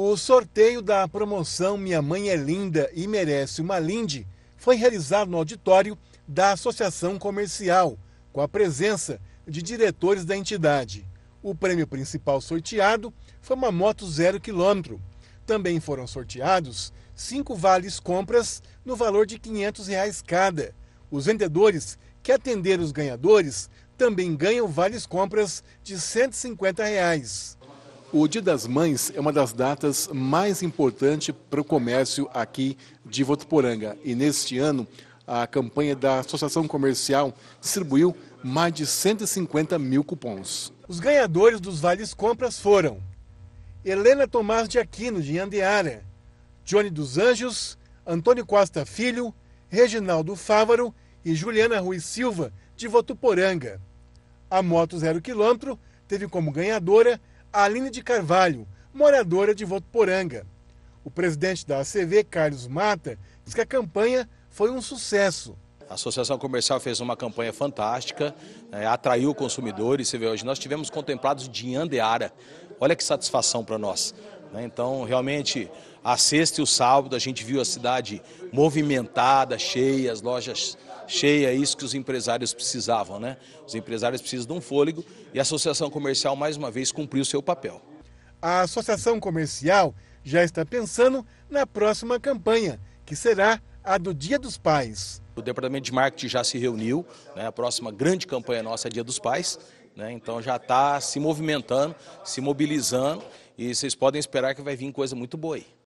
O sorteio da promoção Minha Mãe é Linda e Merece uma Linde foi realizado no auditório da Associação Comercial, com a presença de diretores da entidade. O prêmio principal sorteado foi uma moto zero quilômetro. Também foram sorteados cinco vales compras no valor de R$ 500 reais cada. Os vendedores que atenderam os ganhadores também ganham vales compras de R$ 150. Reais. O Dia das Mães é uma das datas mais importantes para o comércio aqui de Votuporanga. E neste ano, a campanha da Associação Comercial distribuiu mais de 150 mil cupons. Os ganhadores dos vales compras foram Helena Tomás de Aquino, de Andeara, Johnny dos Anjos, Antônio Costa Filho, Reginaldo Fávaro e Juliana Rui Silva, de Votuporanga. A moto zero quilômetro teve como ganhadora Aline de Carvalho, moradora de Votuporanga. O presidente da ACV, Carlos Mata, diz que a campanha foi um sucesso. A Associação Comercial fez uma campanha fantástica, é, atraiu consumidores. Você vê, hoje nós tivemos contemplados de Andeara. Olha que satisfação para nós. Né? Então, realmente, a sexta e o sábado a gente viu a cidade movimentada, cheia, as lojas cheias, isso que os empresários precisavam, né? Os empresários precisam de um fôlego e a Associação Comercial, mais uma vez, cumpriu seu papel. A Associação Comercial já está pensando na próxima campanha, que será a do Dia dos Pais. O Departamento de Marketing já se reuniu, né? a próxima grande campanha nossa é Dia dos Pais. Né? Então já está se movimentando, se mobilizando e vocês podem esperar que vai vir coisa muito boa aí.